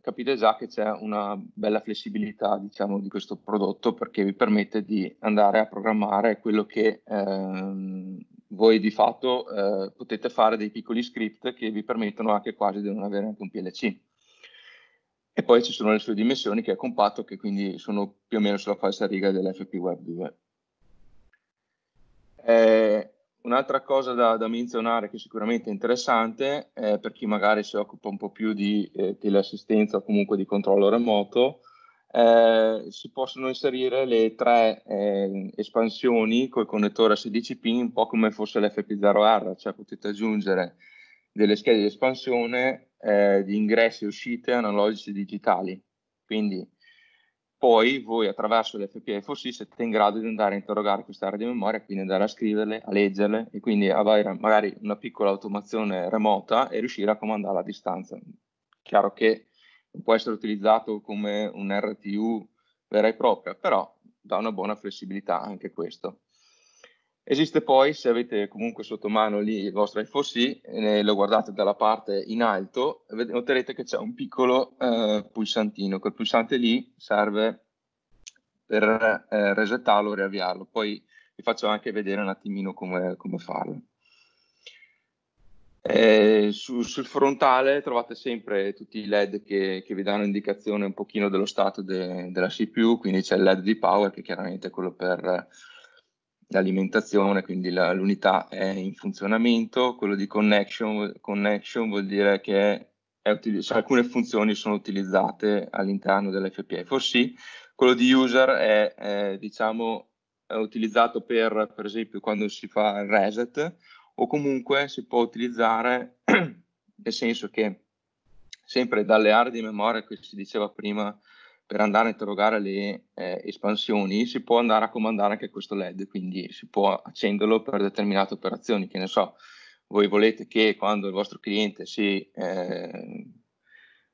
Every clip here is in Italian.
capite già che c'è una bella flessibilità diciamo, di questo prodotto perché vi permette di andare a programmare quello che ehm, voi di fatto eh, potete fare dei piccoli script che vi permettono anche quasi di non avere anche un PLC. E poi ci sono le sue dimensioni che è compatto, che quindi sono più o meno sulla falsa riga dell'FP Web 2. Eh, Un'altra cosa da, da, menzionare che sicuramente è interessante eh, per chi magari si occupa un po' più di eh, teleassistenza o comunque di controllo remoto, eh, si possono inserire le tre eh, espansioni col connettore a 16 pin, un po' come fosse l'FP0R, cioè potete aggiungere delle schede di espansione eh, di ingressi e uscite analogici digitali. Quindi poi voi attraverso l'FPA FOSI siete in grado di andare a interrogare queste aree di memoria, quindi andare a scriverle, a leggerle e quindi avere magari una piccola automazione remota e riuscire a comandarla a distanza. Chiaro che non può essere utilizzato come un RTU vera e propria, però dà una buona flessibilità anche questo. Esiste poi, se avete comunque sotto mano lì il vostro IFOC e lo guardate dalla parte in alto, noterete che c'è un piccolo eh, pulsantino. Quel pulsante lì serve per eh, resettarlo, riavviarlo. Poi vi faccio anche vedere un attimino come, come farlo. Eh, su, sul frontale trovate sempre tutti i LED che, che vi danno indicazione un pochino dello stato de, della CPU, quindi c'è il LED di power che chiaramente è quello per l'alimentazione, quindi la, l'unità è in funzionamento, quello di connection, connection vuol dire che util- cioè alcune funzioni sono utilizzate all'interno dell'FPA forse quello di user è, è diciamo, è utilizzato per, per esempio quando si fa il reset o comunque si può utilizzare nel senso che sempre dalle aree di memoria che si diceva prima per andare a interrogare le eh, espansioni si può andare a comandare anche questo LED, quindi si può accenderlo per determinate operazioni, che ne so, voi volete che quando il vostro cliente si, eh,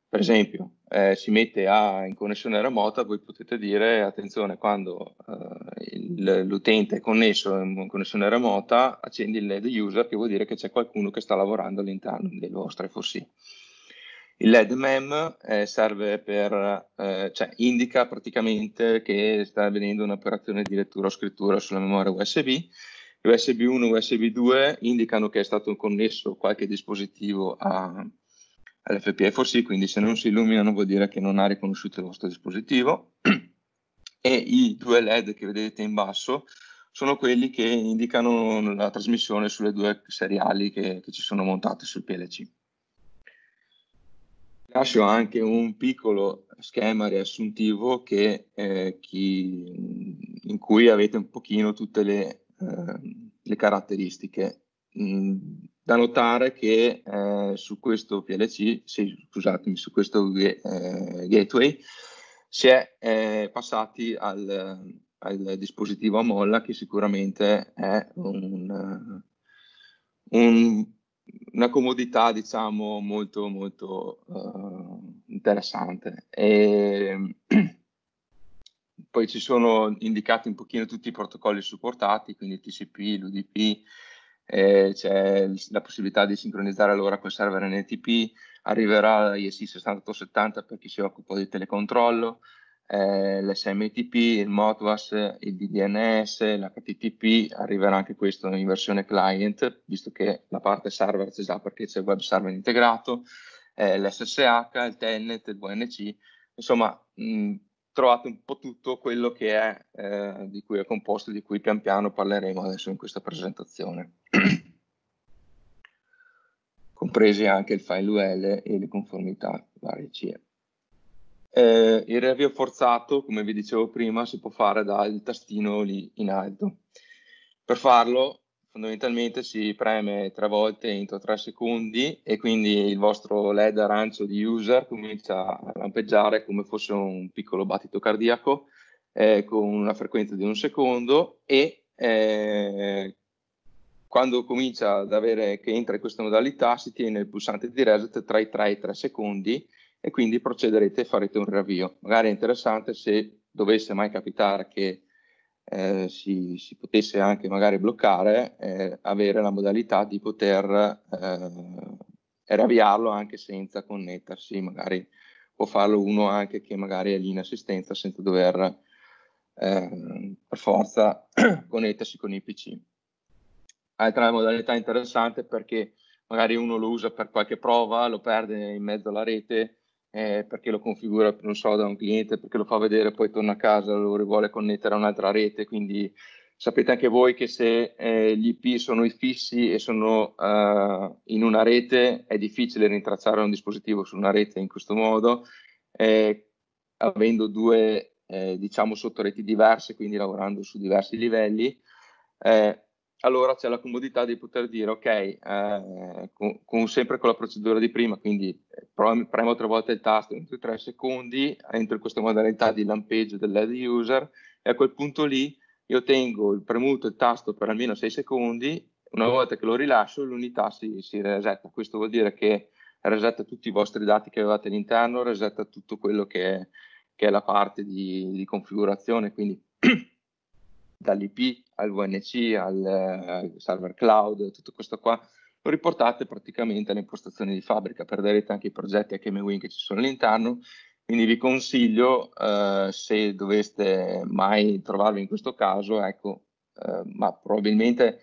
per esempio, eh, si mette a, in connessione remota, voi potete dire attenzione quando eh, il, l'utente è connesso in connessione remota, accendi il LED user, che vuol dire che c'è qualcuno che sta lavorando all'interno del vostro FOSI. Il LED MEM eh, serve per, eh, cioè indica praticamente che sta avvenendo un'operazione di lettura o scrittura sulla memoria USB. USB 1 e USB 2 indicano che è stato connesso qualche dispositivo a, all'FPFOC, quindi se non si illuminano vuol dire che non ha riconosciuto il vostro dispositivo. E i due LED che vedete in basso sono quelli che indicano la trasmissione sulle due seriali che, che ci sono montate sul PLC. Lascio anche un piccolo schema riassuntivo che, eh, chi, in cui avete un pochino tutte le, eh, le caratteristiche. Mm, da notare che eh, su questo PLC, sì, scusatemi, su questo eh, gateway si è eh, passati al, al, dispositivo a molla che sicuramente è un, un una comodità diciamo molto molto uh, interessante e poi ci sono indicati un pochino tutti i protocolli supportati quindi TCP, l'UDP eh, c'è la possibilità di sincronizzare allora col server NTP arriverà ISI 6870 per chi si occupa di telecontrollo eh, l'SMTP, il MOTWAS, il DDNS, l'HTTP, arriverà anche questo in versione client, visto che la parte server c'è già perché c'è il web server integrato, eh, l'SSH, il Telnet, il VNC, insomma mh, mm, trovate un po' tutto quello che è, eh, di cui è composto, di cui pian piano parleremo adesso in questa presentazione. compresi anche il file UL e le conformità varie CE. Eh, il riavvio forzato, come vi dicevo prima, si può fare dal tastino lì in alto. Per farlo fondamentalmente si preme tre volte entro tre secondi e quindi il vostro LED arancio di user comincia a lampeggiare come fosse un piccolo battito cardiaco eh, con una frequenza di un secondo e eh, quando comincia ad avere che entra in questa modalità si tiene il pulsante di reset tra i 3 e i 3 secondi e quindi procederete e farete un riavvio. Magari è interessante se dovesse mai capitare che eh, si, si, potesse anche magari bloccare, eh, avere la modalità di poter eh, riavviarlo anche senza connettersi, magari può farlo uno anche che magari è lì in assistenza senza dover eh, per forza connettersi con i PC. Altra modalità interessante perché magari uno lo usa per qualche prova, lo perde in mezzo alla rete, eh, perché lo configura, non so, da un cliente, perché lo fa vedere, poi torna a casa, lo vuole connettere a un'altra rete, quindi sapete anche voi che se eh, gli IP sono fissi e sono uh, in una rete, è difficile rintracciare un dispositivo su una rete in questo modo, eh, avendo due, eh, diciamo, sottoreti diverse, quindi lavorando su diversi livelli. Eh, allora c'è la comodità di poter dire ok, eh, con, con, sempre con la procedura di prima, quindi eh, premo tre volte il tasto entro tre secondi, entro in questa modalità di lampeggio dell'head user e a quel punto lì io tengo il premuto il tasto per almeno 6 secondi, una volta che lo rilascio l'unità si, si resetta, questo vuol dire che resetta tutti i vostri dati che avevate all'interno, resetta tutto quello che è, che è la parte di, di configurazione, quindi dall'IP al VNC al eh, server cloud, tutto questo qua, lo riportate praticamente alle impostazioni di fabbrica, perderete anche i progetti HMWing che ci sono all'interno, quindi vi consiglio, uh, se doveste mai trovarvi in questo caso, ecco, uh, ma probabilmente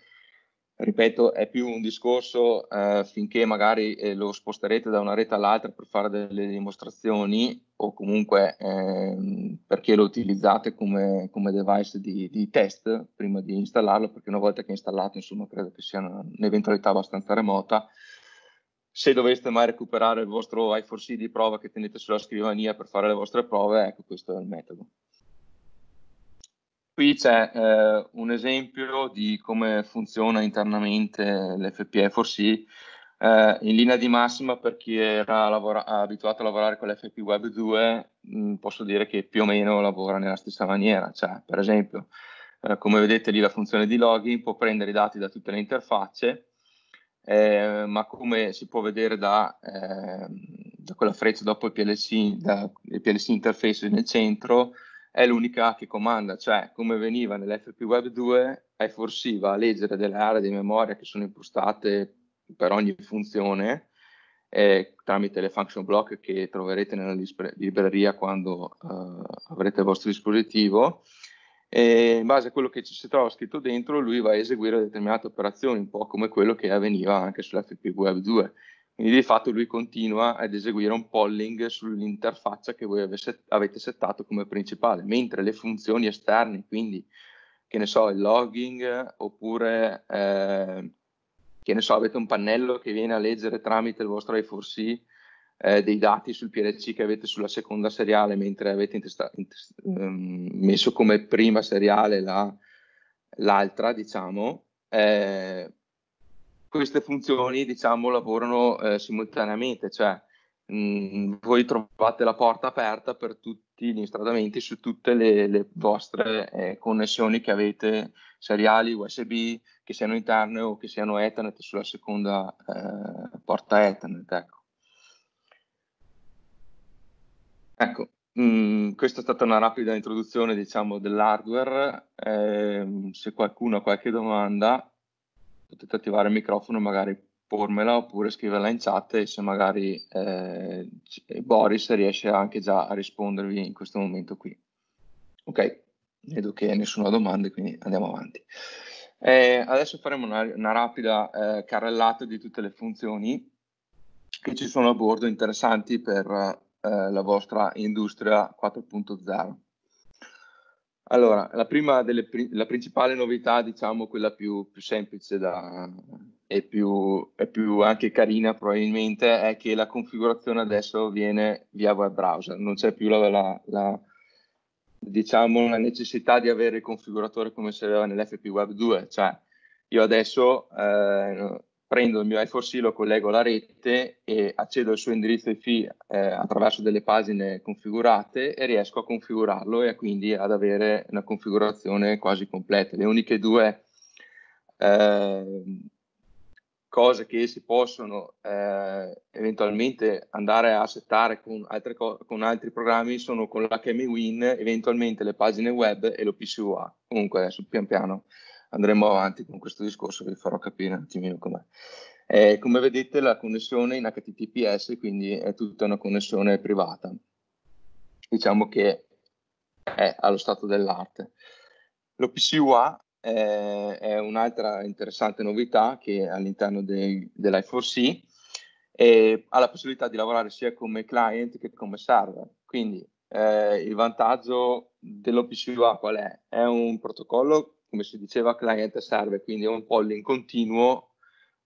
ripeto, è più un discorso eh, finché magari eh, lo sposterete da una rete all'altra per fare delle dimostrazioni, o comunque ehm, perché lo utilizzate come, come device di, di, test prima di installarlo, perché una volta che è installato, insomma, credo che sia un'eventualità abbastanza remota. Se doveste mai recuperare il vostro i4C di prova che tenete sulla scrivania per fare le vostre prove, ecco questo è il metodo. Qui c'è eh, un esempio di come funziona internamente l'FPE4C eh, in linea di massima, per chi era lavora- abituato a lavorare con l'FP Web 2, mh, mm, posso dire che più o meno lavora nella stessa maniera. Cioè, per esempio, eh, come vedete lì la funzione di login può prendere i dati da tutte le interfacce, eh, ma come si può vedere da, ehm, da quella freccia dopo il PLC, da, il PLC interface nel centro, è l'unica che comanda, cioè come veniva nell'FP Web 2, è forsiva a leggere delle aree di memoria che sono impostate per ogni funzione eh, tramite le function block che troverete nella libreria quando eh, avrete il vostro dispositivo e in base a quello che ci si trova scritto dentro lui va a eseguire determinate operazioni un po' come quello che avveniva anche sull'FP Web 2 quindi di fatto lui continua ad eseguire un polling sull'interfaccia che voi avete settato come principale, mentre le funzioni esterne, quindi che ne so, il logging oppure eh, che ne so, avete un pannello che viene a leggere tramite il vostro i4C eh, dei dati sul PLC che avete sulla seconda seriale, mentre avete intesta- intest- um, messo come prima seriale la, l'altra, diciamo, eh, queste funzioni, diciamo, lavorano eh, simultaneamente, cioè mh, mm, voi trovate la porta aperta per tutti gli instradamenti su tutte le, le vostre eh, connessioni che avete, seriali, USB, che siano interne o che siano Ethernet sulla seconda eh, porta Ethernet. Ecco, ecco mh, mm, questa è stata una rapida introduzione diciamo, dell'hardware. Eh, se qualcuno ha qualche domanda potete attivare il microfono e magari pormela oppure scriverla in chat e se magari eh, Boris riesce anche già a rispondervi in questo momento qui. Ok, vedo che nessuno ha domande, quindi andiamo avanti. Eh, adesso faremo una, una rapida eh, carrellata di tutte le funzioni che ci sono a bordo interessanti per eh, la vostra industria 4.0. Allora, la, prima delle, la principale novità, diciamo quella più, più semplice da, e, più, e, più, anche carina probabilmente, è che la configurazione adesso viene via web browser, non c'è più la, la, la diciamo, la necessità di avere il configuratore come si aveva nell'FP Web 2, cioè io adesso eh, prendo il mio i4C, lo collego alla rete e accedo al suo indirizzo IP eh, attraverso delle pagine configurate e riesco a configurarlo e quindi ad avere una configurazione quasi completa. Le uniche due eh, cose che si possono eh, eventualmente andare a settare con, co- con, altri programmi sono con l'HM Win, eventualmente le pagine web e lo PCUA. Comunque adesso pian piano andremo avanti con questo discorso, vi farò capire un attimino com'è. Eh, come vedete la connessione in HTTPS, quindi è tutta una connessione privata. Diciamo che è allo stato dell'arte. L'OPCUA eh, è un'altra interessante novità che all'interno dei, dell'i4C eh, ha la possibilità di lavorare sia come client che come server. Quindi eh, il vantaggio dell'OPCUA qual è? È un protocollo, come si diceva, client e server, quindi è un polling continuo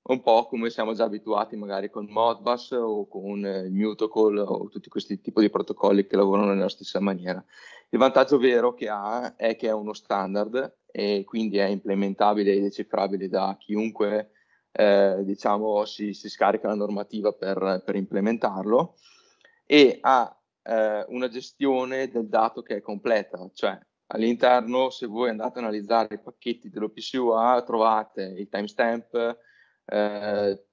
un po' come siamo già abituati magari con Modbus o con eh, Mutocall o tutti questi tipi di protocolli che lavorano nella stessa maniera. Il vantaggio vero che ha è che è uno standard e quindi è implementabile e decifrabile da chiunque eh, diciamo, si, si, scarica la normativa per, per implementarlo e ha eh, una gestione del dato che è completa, cioè all'interno se voi andate a analizzare i pacchetti dell'OPCUA trovate il timestamp, eh,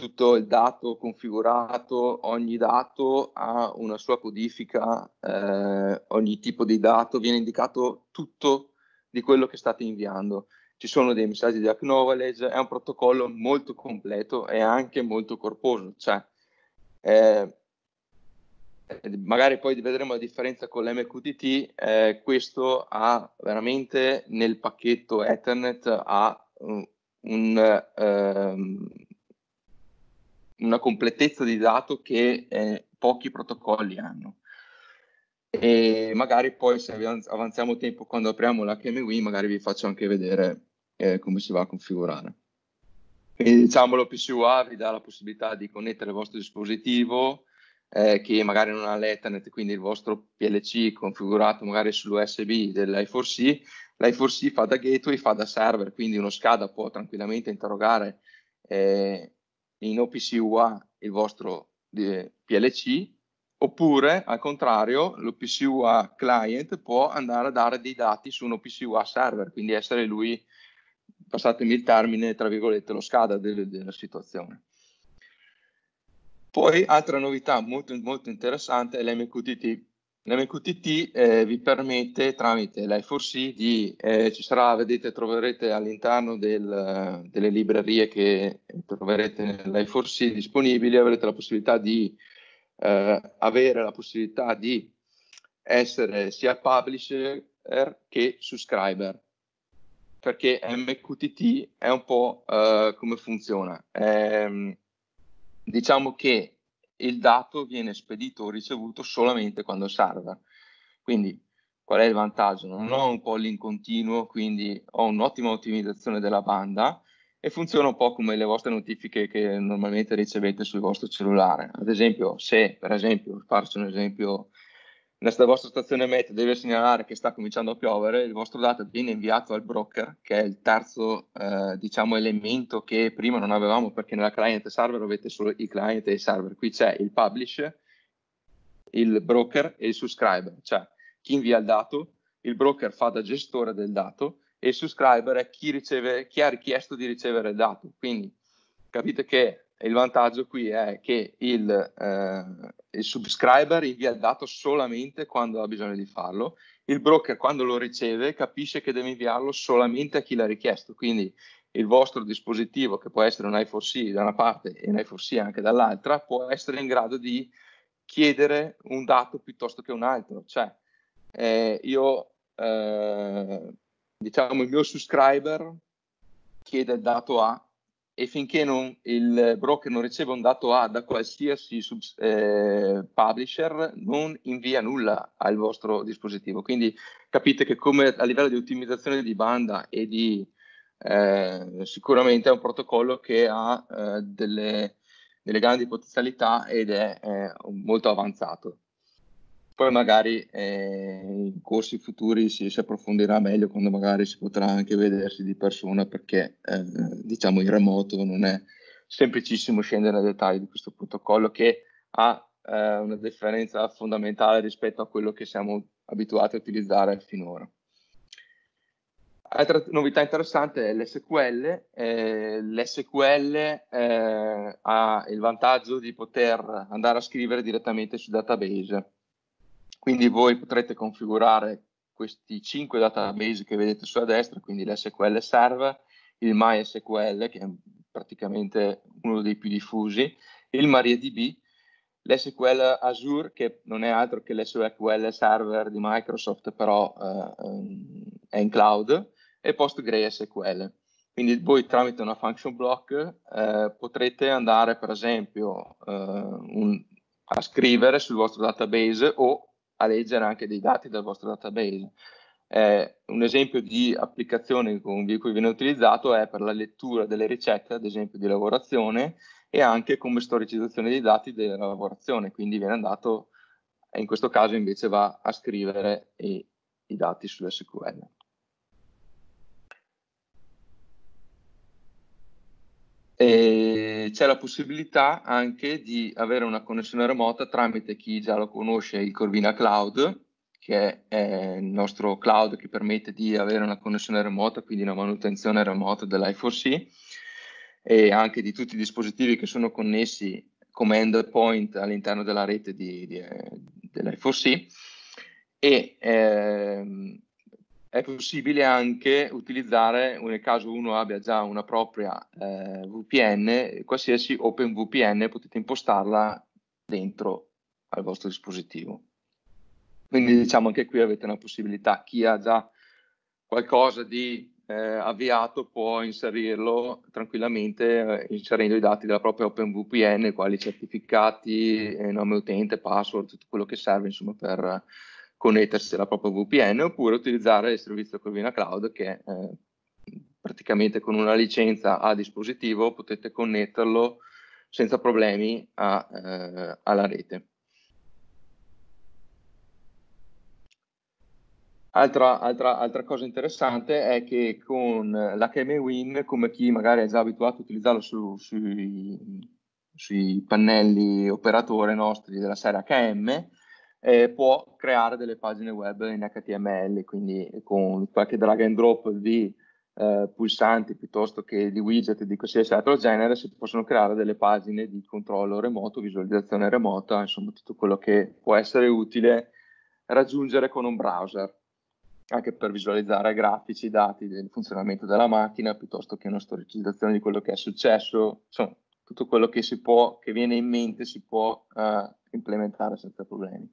tutto il dato configurato, ogni dato ha una sua codifica, eh, ogni tipo di dato viene indicato tutto di quello che state inviando. Ci sono dei messaggi di acknowledge, è un protocollo molto completo e anche molto corposo, cioè eh, magari poi vedremo la differenza con l'MQTT, eh, questo ha veramente nel pacchetto Ethernet ha un, un ehm, una completezza di dato che eh, pochi protocolli hanno. E magari poi se avanziamo tempo quando apriamo l'HMWI magari vi faccio anche vedere eh, come si va a configurare. Quindi diciamo l'OPCUA vi dà la possibilità di connettere il vostro dispositivo eh, che magari non ha l'Ethernet, quindi il vostro PLC configurato magari sull'USB dell'i4C. L'i4C fa da gateway, fa da server, quindi uno SCADA può tranquillamente interrogare eh, in OPC UA il vostro PLC oppure al contrario l'OPC UA client può andare a dare dei dati su un OPC UA server, quindi essere lui, passatemi il termine, tra virgolette, lo SCADA de della situazione. Poi altra novità molto, molto interessante è l'MQTT L'MQTT eh, vi permette tramite l'i4c di, eh, ci sarà, vedete, troverete all'interno del, delle librerie che troverete nell'i4c disponibili, avrete la possibilità di eh, avere la possibilità di essere sia publisher che subscriber, perché MQTT è un po' eh, come funziona. Ehm, diciamo che il dato viene spedito o ricevuto solamente quando il Quindi qual è il vantaggio? Non ho un polling continuo, quindi ho un'ottima ottimizzazione della banda e funziona un po' come le vostre notifiche che normalmente ricevete sul vostro cellulare. Ad esempio, se per esempio, faccio un esempio nella vostra stazione meteo deve segnalare che sta cominciando a piovere, il vostro dato viene inviato al broker, che è il terzo eh, diciamo, elemento che prima non avevamo perché nella client e server avete solo il client e il server. Qui c'è il publish, il broker e il subscriber, cioè chi invia il dato, il broker fa da gestore del dato e il subscriber è chi, riceve, chi ha richiesto di ricevere il dato. Quindi capite che il vantaggio qui è che il, eh, il, subscriber invia il dato solamente quando ha bisogno di farlo, il broker quando lo riceve capisce che deve inviarlo solamente a chi l'ha richiesto, quindi il vostro dispositivo che può essere un i4C da una parte e un i4C anche dall'altra può essere in grado di chiedere un dato piuttosto che un altro, cioè eh, io eh, diciamo il mio subscriber chiede il dato A e finché non, il broker non riceve un dato A da qualsiasi sub, eh, publisher non invia nulla al vostro dispositivo. Quindi capite che come a livello di ottimizzazione di banda e di eh, sicuramente è un protocollo che ha eh, delle, delle, grandi potenzialità ed è eh, molto avanzato. Poi magari eh, in corsi futuri si, si, approfondirà meglio quando magari si potrà anche vedersi di persona perché eh, diciamo in remoto non è semplicissimo scendere nei dettagli di questo protocollo che ha eh, una differenza fondamentale rispetto a quello che siamo abituati a utilizzare finora. Altra novità interessante è l'SQL. Eh, L'SQL eh, ha il vantaggio di poter andare a scrivere direttamente su database quindi voi potrete configurare questi cinque database che vedete sulla destra, quindi l'SQL Server, il MySQL, che è praticamente uno dei più diffusi, il MariaDB, l'SQL Azure, che non è altro che l'SQL Server di Microsoft, però eh, è in cloud, e PostgreSQL. Quindi voi tramite una function block eh, potrete andare per esempio eh, un, a scrivere sul vostro database o a leggere anche dei dati dal vostro database. Eh, un esempio di applicazione con cui viene utilizzato è per la lettura delle ricette, ad esempio di lavorazione, e anche come storicizzazione dei dati della lavorazione, quindi viene andato, in questo caso invece va a scrivere i, i dati sulle SQL. E c'è la possibilità anche di avere una connessione remota tramite chi già lo conosce, il Corvina Cloud, che è il nostro cloud che permette di avere una connessione remota, quindi una manutenzione remota dell'i4C e anche di tutti i dispositivi che sono connessi come endpoint all'interno della rete di, di, eh, dell'i4C. E ehm, è possibile anche utilizzare, nel caso uno abbia già una propria eh, VPN, qualsiasi OpenVPN potete impostarla dentro al vostro dispositivo. Quindi diciamo anche qui avete una possibilità, chi ha già qualcosa di eh, avviato può inserirlo tranquillamente eh, inserendo i dati della propria OpenVPN, quali certificati, eh, nome utente, password, tutto quello che serve insomma per connettersi alla propria VPN oppure utilizzare il servizio Corvina Cloud che eh, praticamente con una licenza a dispositivo potete connetterlo senza problemi a, eh, alla rete. Altra, altra, altra, cosa interessante è che con l'HMWin, come chi magari è già abituato a utilizzarlo su, sui, sui, pannelli operatore nostri della serie HM, eh, può creare delle pagine web in HTML, quindi con qualche drag and drop di eh, pulsanti piuttosto che di widget di qualsiasi altro genere, si possono creare delle pagine di controllo remoto, visualizzazione remota, insomma tutto quello che può essere utile raggiungere con un browser, anche per visualizzare grafici, dati del funzionamento della macchina, piuttosto che una storicizzazione di quello che è successo, insomma tutto quello che si può, che viene in mente si può eh, implementare senza problemi.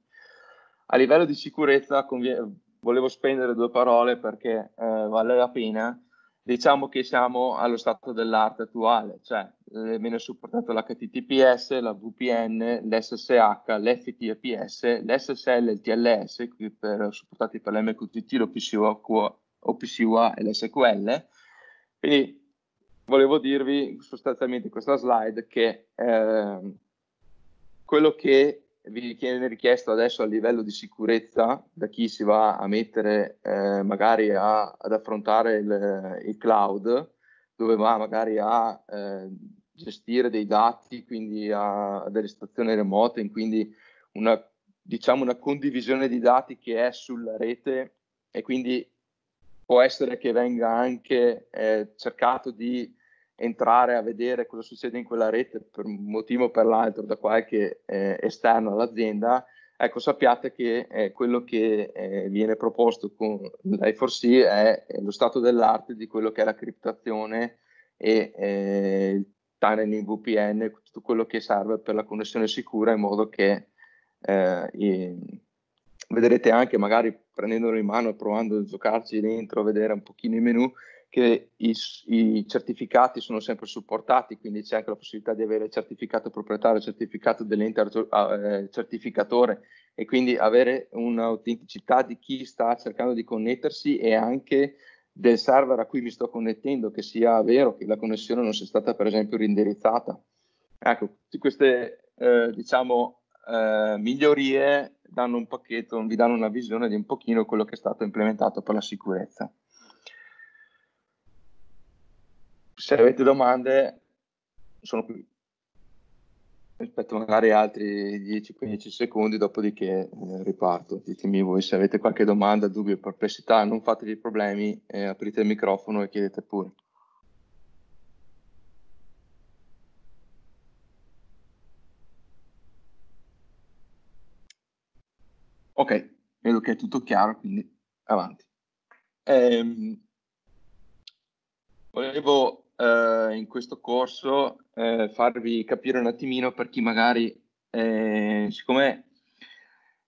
A livello di sicurezza conviene, volevo spendere due parole perché eh, vale la pena. Diciamo che siamo allo stato dell'arte attuale, cioè eh, viene supportato l'HTTPS, la VPN, l'SSH, l'FTPS, l'SSL, il TLS, per, supportati per l'MQTT, l'OPCUA, OPCUA e l'SQL. Quindi volevo dirvi sostanzialmente in questa slide che eh, quello che viene richiesto adesso a livello di sicurezza da chi si va a mettere eh, magari a, ad affrontare il, eh, il, cloud, dove va magari a eh, gestire dei dati, quindi a, a delle stazioni remote, quindi una, diciamo una condivisione di dati che è sulla rete e quindi può essere che venga anche eh, cercato di entrare a vedere cosa succede in quella rete per un motivo o per l'altro da qualche eh, esterno all'azienda, ecco sappiate che eh, quello che eh, viene proposto con l'i4c è lo stato dell'arte di quello che è la criptazione e eh, il tunneling VPN, tutto quello che serve per la connessione sicura in modo che eh, i, vedrete anche magari prendendolo in mano e provando a giocarci dentro, a vedere un pochino i menu, che i, i, certificati sono sempre supportati, quindi c'è anche la possibilità di avere certificato proprietario, certificato dell'ente eh, certificatore e quindi avere un'autenticità di chi sta cercando di connettersi e anche del server a cui mi sto connettendo, che sia vero che la connessione non sia stata per esempio rindirizzata. Ecco, tutte queste eh, diciamo, eh, migliorie danno un pacchetto, vi danno una visione di un pochino quello che è stato implementato per la sicurezza. se avete domande sono qui aspetto magari altri 10-15 secondi dopodiché eh, riparto ditemi voi se avete qualche domanda dubbio perplessità non fatevi problemi eh, aprite il microfono e chiedete pure ok vedo che è tutto chiaro quindi avanti ehm, volevo eh, in questo corso eh, farvi capire un attimino per chi magari, eh, siccome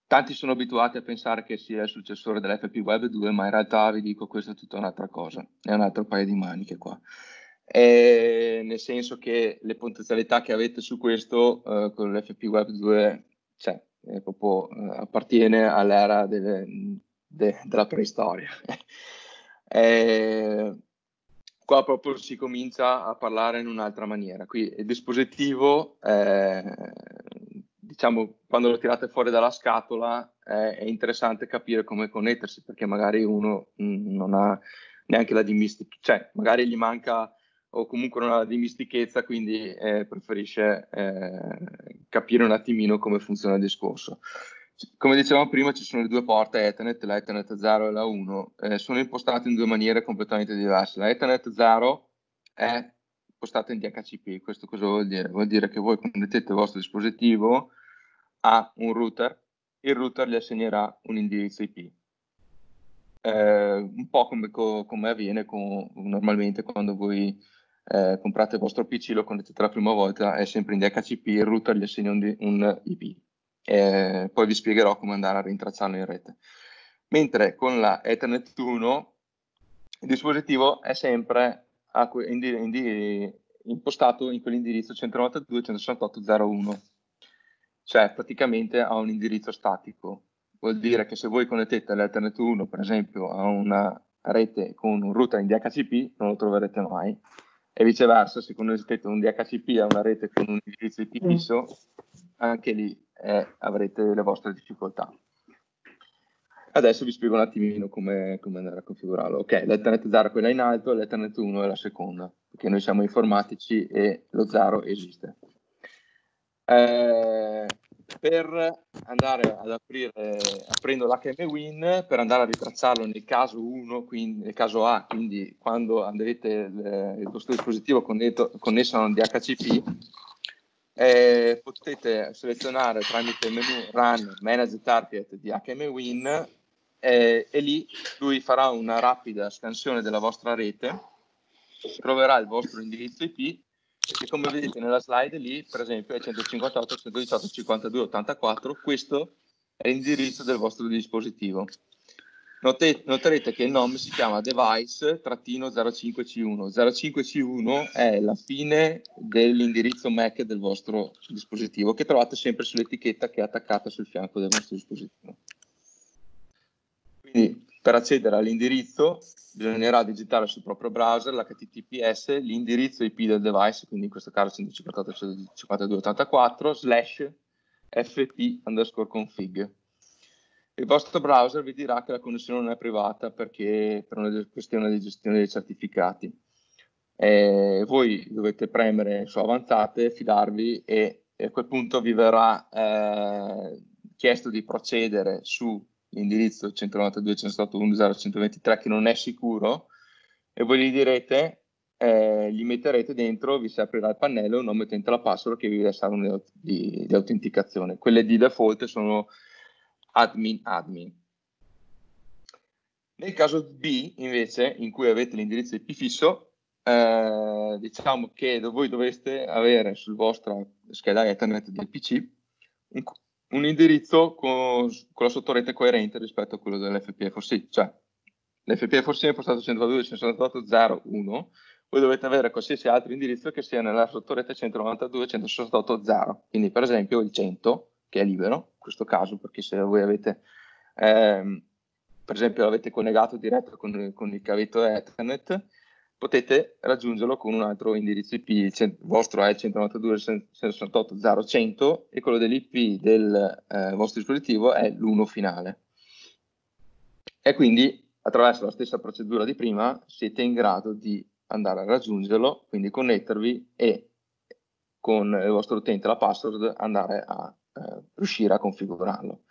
tanti sono abituati a pensare che sia il successore dell'FP Web 2, ma in realtà vi dico questa è tutta un'altra cosa, è un altro paio di maniche qua. E nel senso che le potenzialità che avete su questo eh, con l'FP Web 2 cioè, proprio, eh, appartiene all'era delle, de, della preistoria. e, qua proprio si comincia a parlare in un'altra maniera. Qui il dispositivo, eh, diciamo, quando lo tirate fuori dalla scatola eh, è interessante capire come connettersi, perché magari uno mh, mm, non ha neanche la dimistichezza, cioè magari gli manca o comunque non ha la dimistichezza, quindi eh, preferisce eh, capire un attimino come funziona il discorso come dicevamo prima, ci sono le due porte Ethernet, la Ethernet 0 e la 1, eh, sono impostate in due maniere completamente diverse. La Ethernet 0 è impostata in DHCP, questo cosa vuol dire? Vuol dire che voi connettete il vostro dispositivo a un router, il router gli assegnerà un indirizzo IP. Eh, un po' come, come avviene con, normalmente quando voi eh, comprate il vostro PC, lo connettete la prima volta, è sempre in DHCP, il router gli assegna un, un IP eh, poi vi spiegherò come andare a rintracciarlo in rete. Mentre con la Ethernet 1 il dispositivo è sempre que- indi- indi- impostato in quell'indirizzo 192.168.0.1, cioè praticamente ha un indirizzo statico. Vuol mm. dire che se voi connettete l'Ethernet 1, per esempio, a una rete con un router in DHCP, non lo troverete mai, e viceversa, se connettete un DHCP a una rete con un indirizzo IP mm. fisso, anche lì eh, avrete le vostre difficoltà. Adesso vi spiego un attimino come, come andare a configurarlo. Ok, l'Ethernet 0 è quella in alto, l'Ethernet 1 è la seconda, perché noi siamo informatici e lo 0 esiste. Eh, per andare ad aprire, aprendo l'HMWin, per andare a ritracciarlo nel caso 1, quindi, nel caso A, quindi quando avete il, eh, il vostro dispositivo connesso, connesso a un DHCP, eh, potete selezionare tramite il menu Run Manage Target di HMWin eh, e lì lui farà una rapida scansione della vostra rete, troverà il vostro indirizzo IP e come vedete nella slide lì, per esempio è 158, 118, 52, 84, questo è l'indirizzo del vostro dispositivo. Note, noterete che il nome si chiama device-05C1. 05C1 è la fine dell'indirizzo MAC del vostro dispositivo, che trovate sempre sull'etichetta che è attaccata sul fianco del vostro dispositivo. Quindi per accedere all'indirizzo bisognerà digitare sul proprio browser l'HTTPS, l'indirizzo IP del device, quindi in questo caso 158.52.84, slash fp underscore config il vostro browser vi dirà che la connessione non è privata perché per una questione di gestione dei certificati. E voi dovete premere su avanzate, fidarvi e, a quel punto vi verrà eh, chiesto di procedere sull'indirizzo 192.168.1.0.123 che non è sicuro e voi gli direte, eh, gli metterete dentro, vi si aprirà il pannello, non mettete la password che vi sarà di, di autenticazione. Quelle di default sono admin admin. Nel caso B, invece, in cui avete l'indirizzo IP fisso, eh, diciamo che voi dovreste avere sul vostro scheda Ethernet del PC un, un indirizzo con, con, la sottorete coerente rispetto a quello dell'FPFOC, cioè l'FPFOC è impostato 192.168.0.1, voi dovete avere qualsiasi altro indirizzo che sia nella sottorete 192.168.0, quindi per esempio il 100, che è libero, questo caso, perché se voi avete, ehm, per esempio, l'avete collegato diretto con, con il cavetto Ethernet, potete raggiungerlo con un altro indirizzo IP, il vostro è 192.168.0.100 e quello dell'IP del eh, vostro dispositivo è l'1 finale. E quindi attraverso la stessa procedura di prima siete in grado di andare a raggiungerlo, quindi connettervi e con il vostro utente la password andare a eh, riuscire a configurarlo.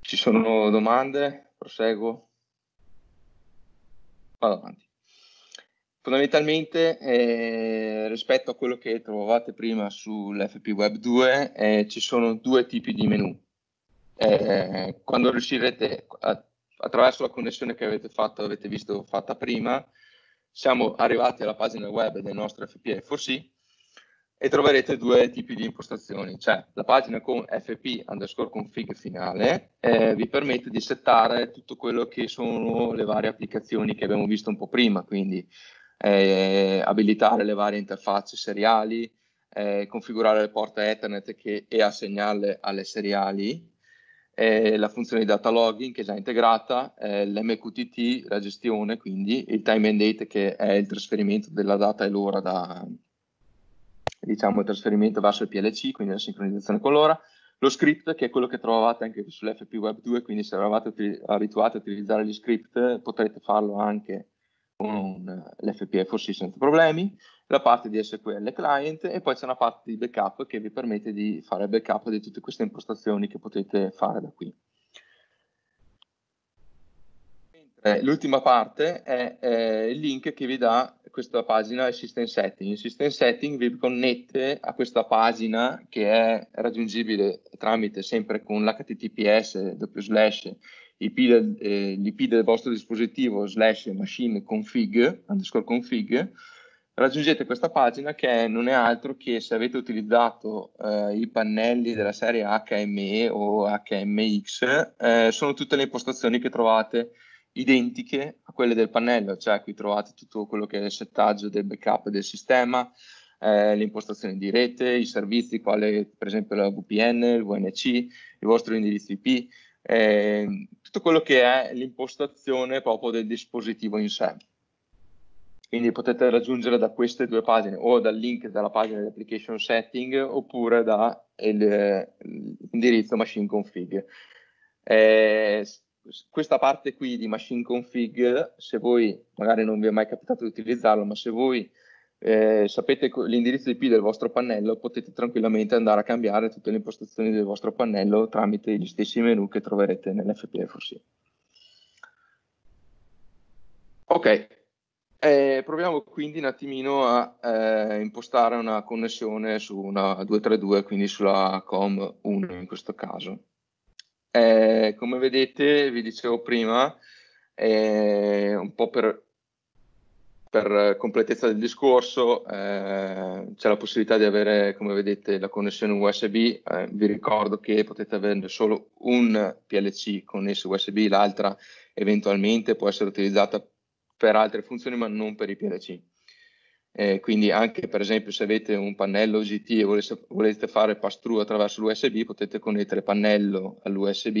Ci sono domande? Proseguo. Vado avanti. Fondamentalmente, eh, rispetto a quello che trovavate prima sull'FP Web 2, eh, ci sono due tipi di menu. Eh, quando riuscirete, a, attraverso la connessione che avete fatto, avete visto fatta prima, siamo arrivati alla pagina web del nostro FP 4 c e troverete due tipi di impostazioni, cioè la pagina con fp underscore config finale eh, vi permette di settare tutto quello che sono le varie applicazioni che abbiamo visto un po' prima, quindi eh, abilitare le varie interfacce seriali, eh, configurare le porte Ethernet che, e assegnarle alle seriali, eh, la funzione di data logging che è già integrata, eh, l'MQTT, la gestione quindi, il time and date che è il trasferimento della data e l'ora da, diciamo, il trasferimento verso il PLC, quindi la sincronizzazione con l'ora, lo script che è quello che trovavate anche sull'FP Web 2, quindi se eravate abituati a utilizzare gli script potrete farlo anche con l'FP FOC senza problemi, la parte di SQL client e poi c'è una parte di backup che vi permette di fare backup di tutte queste impostazioni che potete fare da qui. Eh, l'ultima parte è eh, il link che vi dà questa pagina System Setting. Il System Setting vi connette a questa pagina che è raggiungibile tramite sempre con l'https doppio slash IP del, eh, l'ip del vostro dispositivo slash machine config underscore config raggiungete questa pagina che non è altro che se avete utilizzato eh, i pannelli della serie HME o HMX eh, sono tutte le impostazioni che trovate identiche a quelle del pannello, cioè qui trovate tutto quello che è il settaggio del backup del sistema, eh, le impostazioni di rete, i servizi quale per esempio la VPN, il VNC, il vostro indirizzo IP, eh, tutto quello che è l'impostazione proprio del dispositivo in sé. Quindi potete raggiungere da queste due pagine o dal link della pagina di application setting oppure dall'indirizzo eh, machine config. Eh, questa parte qui di machine config, se voi magari non vi è mai capitato di utilizzarlo, ma se voi eh, sapete l'indirizzo IP del vostro pannello, potete tranquillamente andare a cambiare tutte le impostazioni del vostro pannello tramite gli stessi menu che troverete nell'FPFOC. Ok, eh, proviamo quindi un attimino a eh, impostare una connessione su una 232, quindi sulla COM1 in questo caso. Eh, come vedete, vi dicevo prima, eh, un po' per, per, completezza del discorso, eh, c'è la possibilità di avere, come vedete, la connessione USB. Eh, vi ricordo che potete avere solo un PLC connesso USB, l'altra eventualmente può essere utilizzata per altre funzioni, ma non per i PLC. Eh, quindi anche per esempio se avete un pannello OGT e volesse, volete fare pass-through attraverso l'USB potete connettere pannello all'USB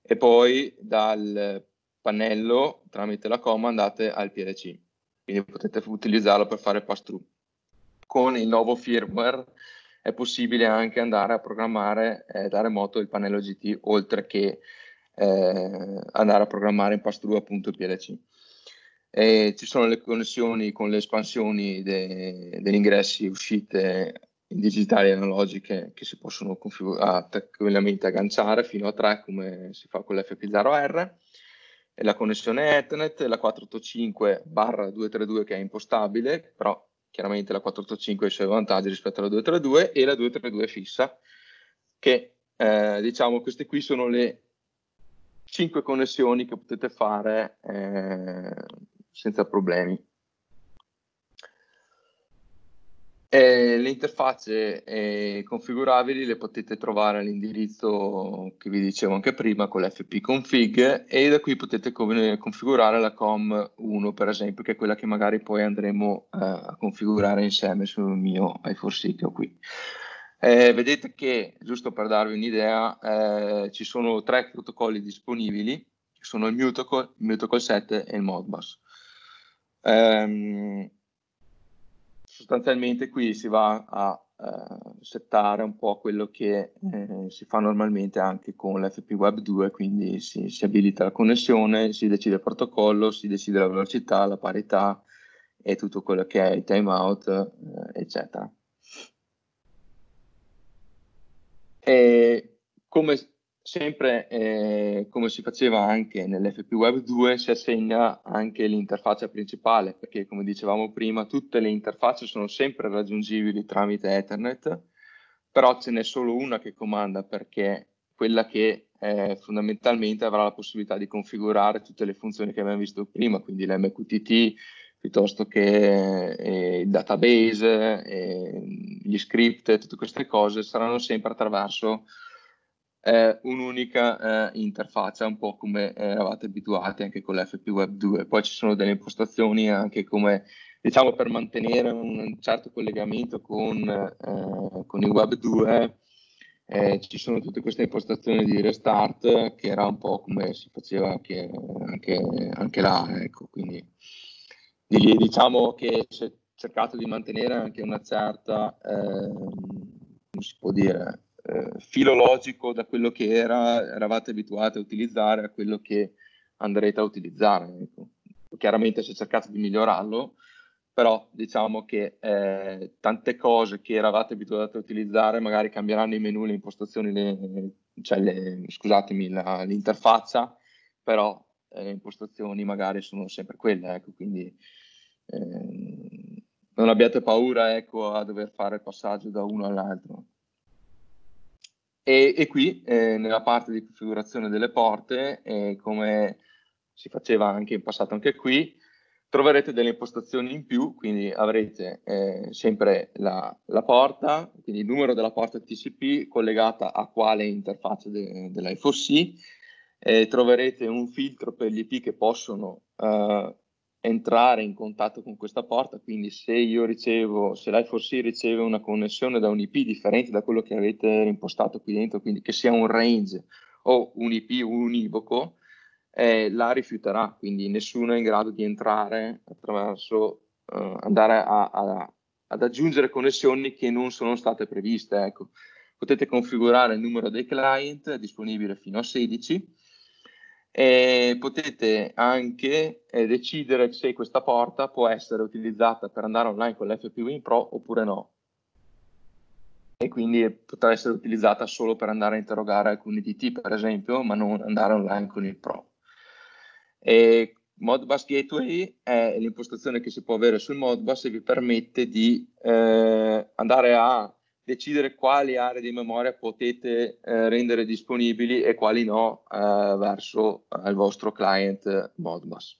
e poi dal pannello tramite la coma andate al PLC. Quindi potete utilizzarlo per fare pass-through. Con il nuovo firmware è possibile anche andare a programmare eh, da remoto il pannello OGT oltre che eh, andare a programmare in pass-through appunto il PLC. E ci sono le connessioni con le espansioni de, degli ingressi e uscite digitali e analogiche che si possono tranquillamente agganciare fino a 3 come si fa con l'FP0R e la connessione Ethernet, la 485 232 che è impostabile, però chiaramente la 485 ha i suoi vantaggi rispetto alla 232 e la 232 fissa, che eh, diciamo queste qui sono le 5 connessioni che potete fare eh, senza problemi. E le interfacce eh, configurabili le potete trovare all'indirizzo che vi dicevo anche prima con l'fpconfig e da qui potete configurare la com1 per esempio che è quella che magari poi andremo eh, a configurare insieme sul mio i 4 qui. Eh, vedete che, giusto per darvi un'idea, eh, ci sono tre protocolli disponibili, che sono il Mutocall, il Mutocall 7 e il Modbus. Ehm, sostanzialmente qui si va a uh, settare un po' quello che eh, si fa normalmente anche con l'FP Web 2, quindi si, si, abilita la connessione, si decide il protocollo, si decide la velocità, la parità e tutto quello che è il timeout, eh, eccetera. E come sempre eh, come si faceva anche nell'FP Web 2 si assegna anche l'interfaccia principale perché come dicevamo prima tutte le interfacce sono sempre raggiungibili tramite Ethernet però ce n'è solo una che comanda perché quella che eh, fondamentalmente avrà la possibilità di configurare tutte le funzioni che abbiamo visto prima quindi l'MQTT piuttosto che eh, il database, eh, gli script, tutte queste cose saranno sempre attraverso eh, un'unica eh, interfaccia, un po' come eh, eravate abituati anche con l'FP Web 2. Poi ci sono delle impostazioni anche come, diciamo, per mantenere un certo collegamento con, eh, con il Web 2. Eh, ci sono tutte queste impostazioni di restart che era un po' come si faceva anche, anche, anche là, ecco, quindi diciamo che si è cercato di mantenere anche una certa, ehm, come si può dire, eh, filologico da quello che era, eravate abituati a utilizzare a quello che andrete a utilizzare. Ecco. Chiaramente si è cercato di migliorarlo, però diciamo che eh, tante cose che eravate abituati a utilizzare magari cambieranno i menu, le impostazioni, le, cioè le, scusatemi, la, l'interfaccia, però eh, le impostazioni magari sono sempre quelle, ecco, quindi eh, non abbiate paura ecco, a dover fare il passaggio da uno all'altro. E, e qui, eh, nella parte di configurazione delle porte, eh, come si faceva anche in passato anche qui, troverete delle impostazioni in più, quindi avrete eh, sempre la, la, porta, quindi il numero della porta TCP collegata a quale interfaccia de, dell'iPhone C, troverete un filtro per gli IP che possono eh, entrare in contatto con questa porta, quindi se io ricevo, se l'I4C riceve una connessione da un IP differente da quello che avete impostato qui dentro, quindi che sia un range o un IP univoco, eh, la rifiuterà, quindi nessuno è in grado di entrare attraverso, eh, andare a, a, ad aggiungere connessioni che non sono state previste. Ecco. Potete configurare il numero dei client disponibile fino a 16 e potete anche eh, decidere se questa porta può essere utilizzata per andare online con l'FPWin Pro oppure no e quindi potrà essere utilizzata solo per andare a interrogare alcuni DT per esempio ma non andare online con il Pro e Modbus Gateway è l'impostazione che si può avere sul Modbus e vi permette di eh, andare a decidere quali aree di memoria potete eh, rendere disponibili e quali no eh, verso eh, il vostro client eh, Modbus.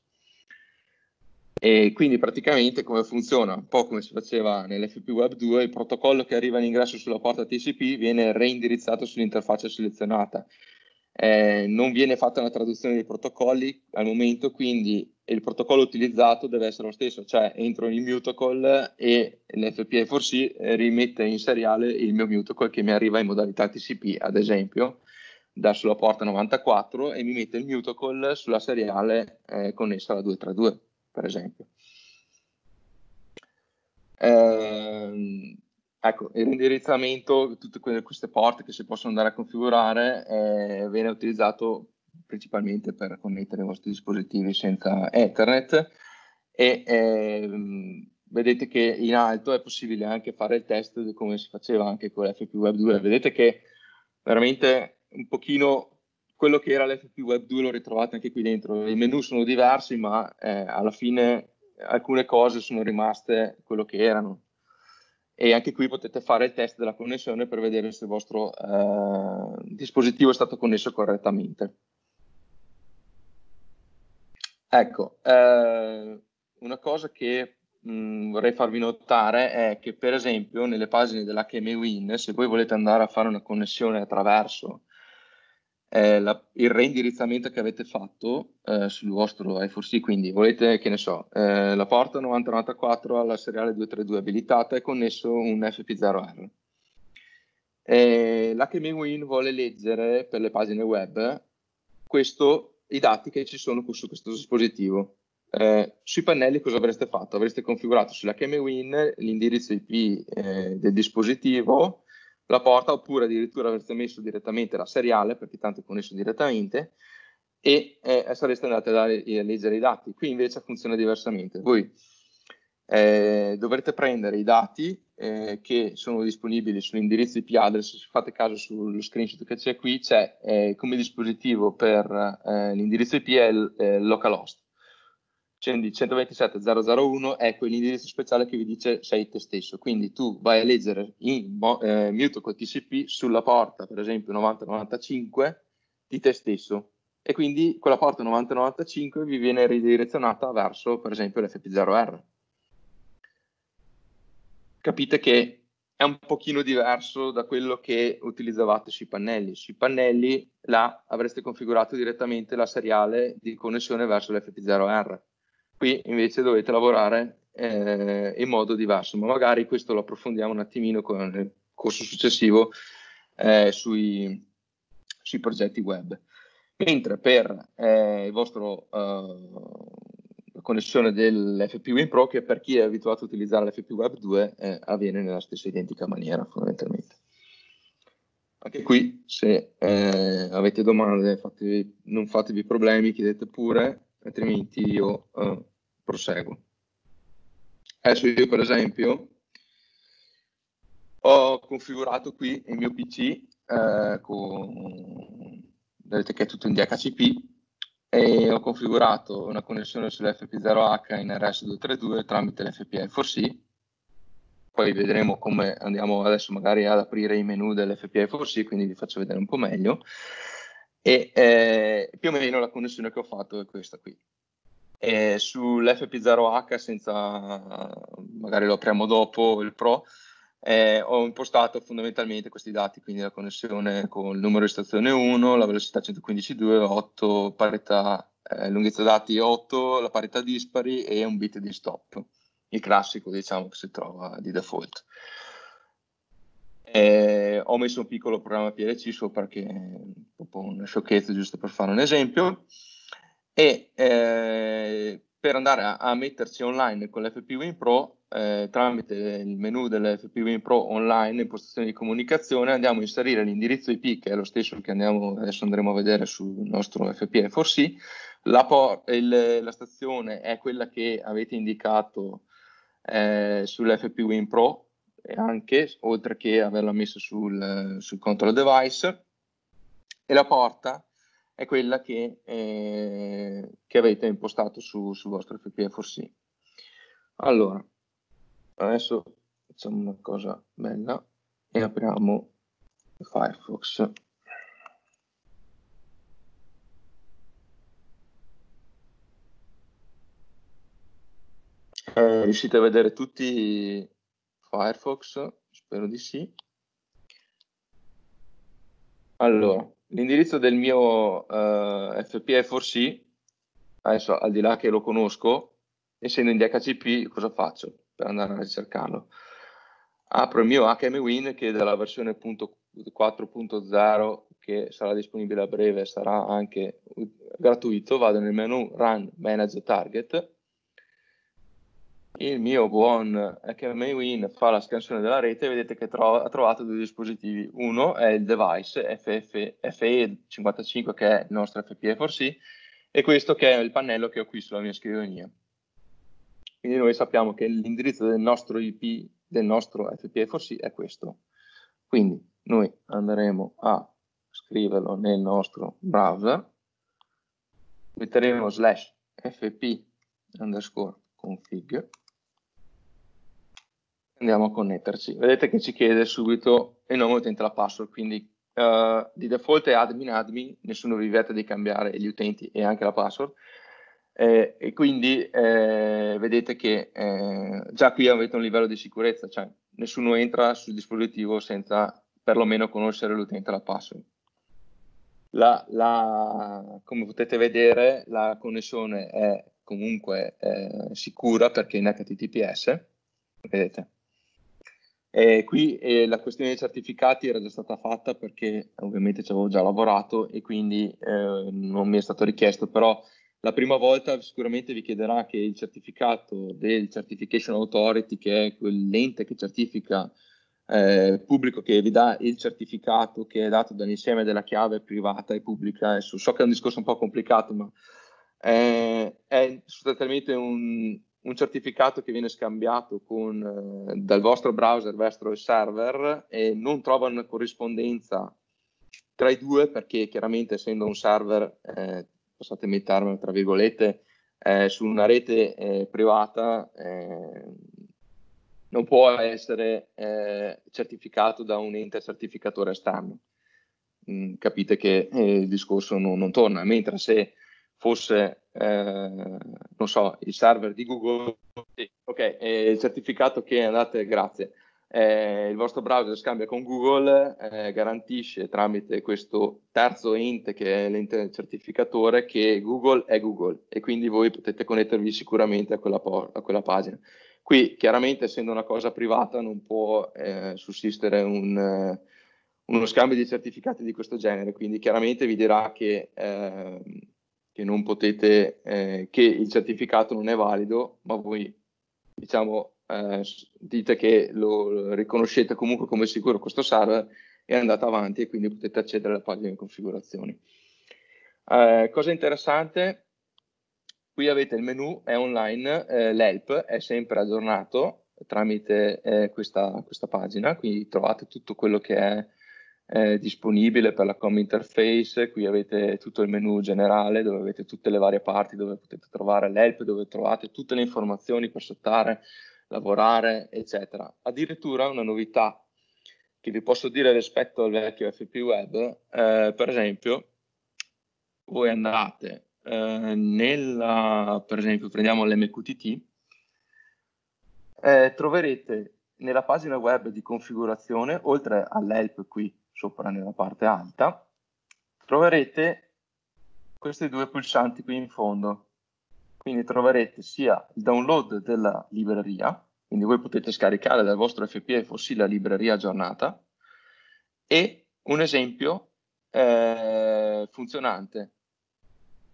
E quindi praticamente come funziona? Un po' come si faceva nell'FP Web 2, il protocollo che arriva all'ingresso sulla porta TCP viene reindirizzato sull'interfaccia selezionata eh, non viene fatta una traduzione dei protocolli al momento, quindi il protocollo utilizzato deve essere lo stesso, cioè entro in Mutocall e l'FPA4C eh, rimette in seriale il mio Mutocall che mi arriva in modalità TCP, ad esempio, da sulla porta 94 e mi mette il Mutocall sulla seriale eh, connessa alla 232, per esempio. Eh, Ecco, l'indirizzamento, tutte queste porte che si possono andare a configurare, eh, viene utilizzato principalmente per connettere i vostri dispositivi senza Ethernet e eh, vedete che in alto è possibile anche fare il test di come si faceva anche con l'FP Web 2. Vedete che veramente un pochino quello che era l'FP Web 2 lo ritrovate anche qui dentro. I menu sono diversi, ma eh, alla fine alcune cose sono rimaste quello che erano e anche qui potete fare il test della connessione per vedere se il vostro eh, dispositivo è stato connesso correttamente. Ecco, eh, una cosa che mh, mm, vorrei farvi notare è che per esempio nelle pagine dell'HMWin, se voi volete andare a fare una connessione attraverso eh, la, il reindirizzamento che avete fatto eh, sul vostro i4C, quindi volete, che ne so, eh, la porta 9094 alla seriale 232 abilitata è connesso un FP0R. Eh, L'HMWin vuole leggere per le pagine web questo, i dati che ci sono su questo dispositivo. Eh, sui pannelli cosa avreste fatto? Avreste configurato sull'HMWin l'indirizzo IP eh, del dispositivo, la porta oppure addirittura avreste messo direttamente la seriale perché tanto è connesso direttamente e eh, sareste andati a, a, eh, leggere i dati. Qui invece funziona diversamente. Voi eh, dovrete prendere i dati eh, che sono disponibili sull'indirizzo IP address, se fate caso sullo screenshot che c'è qui, c'è eh, come dispositivo per eh, l'indirizzo IP è il localhost scendi 127.001, è quell'indirizzo speciale che vi dice sei te stesso. Quindi tu vai a leggere in eh, mutual con TCP sulla porta, per esempio 9095, di te stesso. E quindi quella porta 9095 vi viene ridirezionata verso, per esempio, l'FP0R. Capite che è un pochino diverso da quello che utilizzavate sui pannelli. Sui pannelli là avreste configurato direttamente la seriale di connessione verso l'FP0R Qui invece dovete lavorare eh, in modo diverso, ma magari questo lo approfondiamo un attimino con il corso successivo eh, sui, sui, progetti web. Mentre per eh, il vostro eh, connessione dell'FP Pro, che per chi è abituato a utilizzare l'FP Web 2 eh, avviene nella stessa identica maniera fondamentalmente. Anche qui, se eh, avete domande, fatevi, non fatevi problemi, chiedete pure, altrimenti io eh, proseguo. Adesso io per esempio ho configurato qui il mio PC eh, con, vedete che è tutto in DHCP e ho configurato una connessione sull'FP0H in RS232 tramite l'FPI4C poi vedremo come andiamo adesso magari ad aprire i menu dell'FPI4C quindi vi faccio vedere un po' meglio e eh, più o meno la connessione che ho fatto è questa qui. E Sull'FP0H, senza magari lo apriamo dopo il Pro, eh, ho impostato fondamentalmente questi dati, quindi la connessione con il numero di stazione 1, la velocità 115.2, 8 parità, eh, lunghezza dati 8, la parità dispari e un bit di stop, il classico diciamo che si trova di default. Eh, ho messo un piccolo programma PLC sopra che è un po' una sciocchezza giusto per fare un esempio e eh, per andare a, a, metterci online con l'FP Win Pro eh, tramite il menu dell'FP Win Pro online impostazioni di comunicazione andiamo a inserire l'indirizzo IP che è lo stesso che andiamo, adesso andremo a vedere sul nostro FPE4C la, por- il, la stazione è quella che avete indicato eh, sull'FP Win Pro anche, oltre che averla messa sul, sul control device. E la porta è quella che, eh, che avete impostato su, sul vostro FPFOC. Allora, adesso facciamo una cosa bella e apriamo Firefox. Eh, riuscite a vedere tutti Firefox, spero di sì. Allora, l'indirizzo del mio uh, eh, FPE4C, adesso al di là che lo conosco, essendo in DHCP, cosa faccio per andare a ricercarlo? Apro il mio HMWin che è dalla versione 4.0 che sarà disponibile a breve sarà anche gratuito, vado nel menu Run Manage Target il mio buon HMWin fa la scansione della rete e vedete che tro- ha trovato due dispositivi. Uno è il device FF- FE55 che è il nostro FPE4C e questo che è il pannello che ho qui sulla mia scrivania. Quindi noi sappiamo che l'indirizzo del nostro IP, del nostro FPE4C è questo. Quindi noi andremo a scriverlo nel nostro browser, metteremo slash fp underscore config andiamo a connetterci. Vedete che ci chiede subito il nome utente e la password, quindi uh, di default è admin admin, nessuno vi vede di cambiare gli utenti e anche la password. Eh, e quindi eh, vedete che eh, già qui avete un livello di sicurezza, cioè nessuno entra sul dispositivo senza perlomeno conoscere l'utente e la password. La, la, come potete vedere la connessione è comunque eh, sicura perché in HTTPS, vedete. Eh, qui eh, la questione dei certificati era già stata fatta perché ovviamente ci avevo già lavorato e quindi eh, non mi è stato richiesto, però la prima volta sicuramente vi chiederà che il certificato del Certification Authority, che è quell'ente che certifica il eh, pubblico che vi dà il certificato che è dato dall'insieme della chiave privata e pubblica. Adesso, so che è un discorso un po' complicato, ma eh, è sostanzialmente un, un certificato che viene scambiato con, eh, dal vostro browser verso il server e non trova una corrispondenza tra i due perché chiaramente essendo un server, eh, passatemi il termine tra virgolette, eh, su una rete eh, privata eh, non può essere eh, certificato da un ente certificatore esterno. Mm, capite che eh, il discorso non, non torna, mentre se fosse, eh, non so, il server di Google, sì, ok, il certificato che andate, grazie. Eh, il vostro browser scambia con Google, eh, garantisce tramite questo terzo ente che è l'ente certificatore che Google è Google e quindi voi potete connettervi sicuramente a quella, a quella pagina. Qui chiaramente essendo una cosa privata non può eh, sussistere un, eh, uno scambio di certificati di questo genere, quindi chiaramente vi dirà che ehm, che non potete, eh, che il certificato non è valido, ma voi diciamo eh, dite che lo riconoscete comunque come sicuro questo server e andate avanti e quindi potete accedere alla pagina di configurazioni. Eh, cosa interessante, qui avete il menu, è online, eh, l'help è sempre aggiornato tramite eh, questa, questa pagina, quindi trovate tutto quello che è eh, disponibile per la com interface, qui avete tutto il menu generale dove avete tutte le varie parti, dove potete trovare l'help, dove trovate tutte le informazioni per settare, lavorare, eccetera. Addirittura una novità che vi posso dire rispetto al vecchio FP Web, eh, per esempio, voi andate eh, nella, per esempio, prendiamo l'MQTT, eh, troverete nella pagina web di configurazione, oltre all'help qui, sopra nella parte alta, troverete questi due pulsanti qui in fondo. Quindi troverete sia il download della libreria, quindi voi potete scaricare dal vostro FPF ossia la libreria aggiornata, e un esempio eh, funzionante.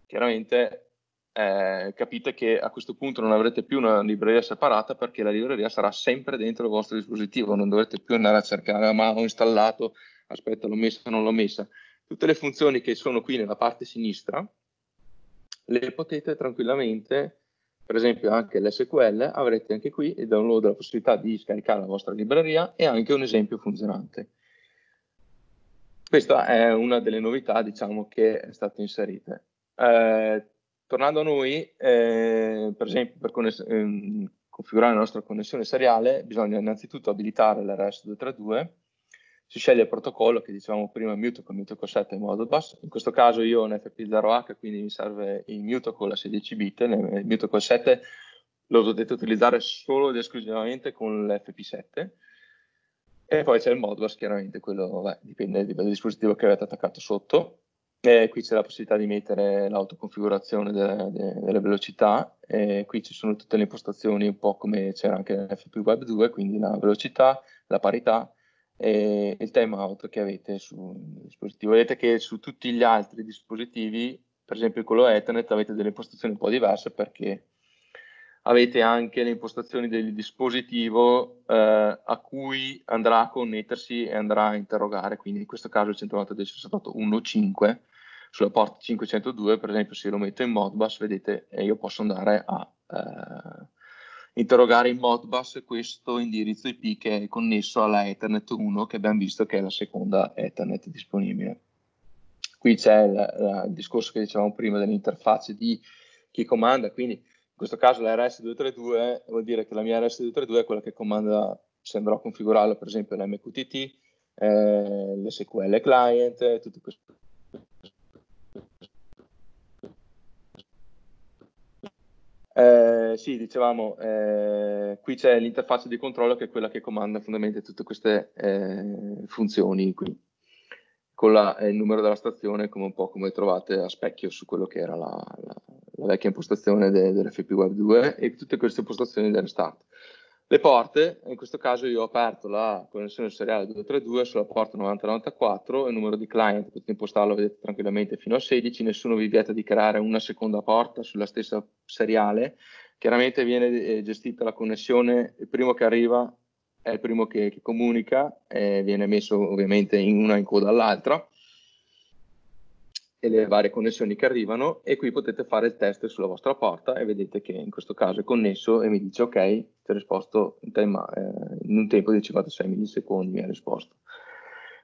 Chiaramente eh, capite che a questo punto non avrete più una libreria separata perché la libreria sarà sempre dentro il vostro dispositivo, non dovrete più andare a cercare a mano installato aspetta l'ho messa o non l'ho messa, tutte le funzioni che sono qui nella parte sinistra, le potete tranquillamente, per esempio anche l'SQL, avrete anche qui il download la possibilità di scaricare la vostra libreria e anche un esempio funzionante. Questa è una delle novità diciamo, che è stata inserita. Eh, tornando a noi, eh, per esempio per ehm, configurare la nostra connessione seriale bisogna innanzitutto abilitare l'RS232 si sceglie il protocollo che dicevamo prima Mutocol, Mutocol7 e Modbus. In questo caso io ho un FP0H, quindi mi serve il Mutocol a 16 bit, il Mutocol 7 lo dovete utilizzare solo ed esclusivamente con l'FP7. E poi c'è il Modbus, chiaramente quello beh, dipende dal dispositivo che avete attaccato sotto. E qui c'è la possibilità di mettere l'autoconfigurazione delle, delle, velocità, e qui ci sono tutte le impostazioni, un po' come c'era anche nell'FP Web 2, quindi la velocità, la parità, eh, il timeout che avete sul dispositivo. Vedete che su tutti gli altri dispositivi, per esempio quello Ethernet, avete delle impostazioni un po' diverse perché avete anche le impostazioni del dispositivo eh, a cui andrà a connettersi e andrà a interrogare. Quindi in questo caso il 192.168.1.5 sulla porta 502, per esempio se lo metto in Modbus, vedete, eh, io posso andare a... Eh, interrogare in Modbus questo indirizzo IP che è connesso alla Ethernet 1 che abbiamo visto che è la seconda Ethernet disponibile. Qui c'è la, il discorso che dicevamo prima dell'interfaccia di chi comanda, quindi in questo caso la RS232 vuol dire che la mia RS232 è quella che comanda, se andrò a configurarla per esempio l'MQTT, eh, l'SQL client, tutte queste Eh, sì, dicevamo, eh, qui c'è l'interfaccia di controllo che è quella che comanda fondamentalmente tutte queste eh, funzioni qui, con la, eh, il numero della stazione come un po' come trovate a specchio su quello che era la, la, la vecchia impostazione de, dell'FP Web 2 e tutte queste impostazioni del restart. Le porte, in questo caso io ho aperto la connessione seriale 232 sulla porta 9094 il numero di client, potete impostarlo vedete, tranquillamente fino a 16, nessuno vi vieta di creare una seconda porta sulla stessa seriale, chiaramente viene eh, gestita la connessione, il primo che arriva è il primo che, che comunica, eh, viene messo ovviamente in una in coda all'altra, e le varie connessioni che arrivano e qui potete fare il test sulla vostra porta e vedete che in questo caso è connesso e mi dice ok ti ho risposto in, tema, eh, in un tempo di 56 millisecondi mi ha risposto